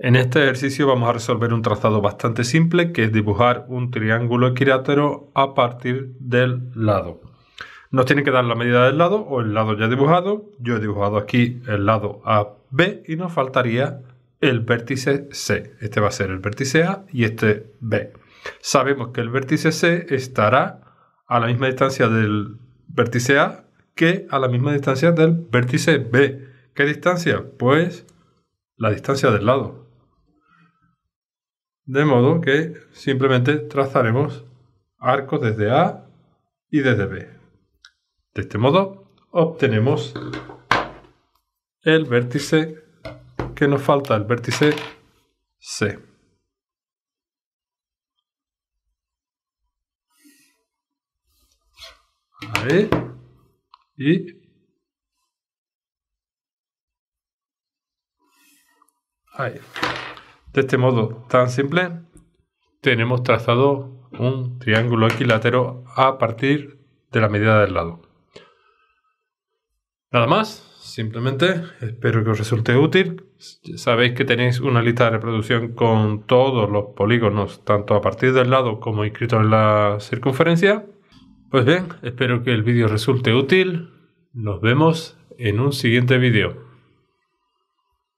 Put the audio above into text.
En este ejercicio vamos a resolver un trazado bastante simple que es dibujar un triángulo equilátero a partir del lado. Nos tiene que dar la medida del lado o el lado ya dibujado. Yo he dibujado aquí el lado AB y nos faltaría el vértice C. Este va a ser el vértice A y este B. Sabemos que el vértice C estará a la misma distancia del vértice A que a la misma distancia del vértice B. ¿Qué distancia? Pues la distancia del lado. De modo que simplemente trazaremos arcos desde A y desde B. De este modo obtenemos el vértice que nos falta, el vértice C. Ahí. E y ahí. E. De este modo tan simple, tenemos trazado un triángulo equilátero a partir de la medida del lado. Nada más, simplemente espero que os resulte útil. Sabéis que tenéis una lista de reproducción con todos los polígonos, tanto a partir del lado como inscritos en la circunferencia. Pues bien, espero que el vídeo resulte útil. Nos vemos en un siguiente vídeo.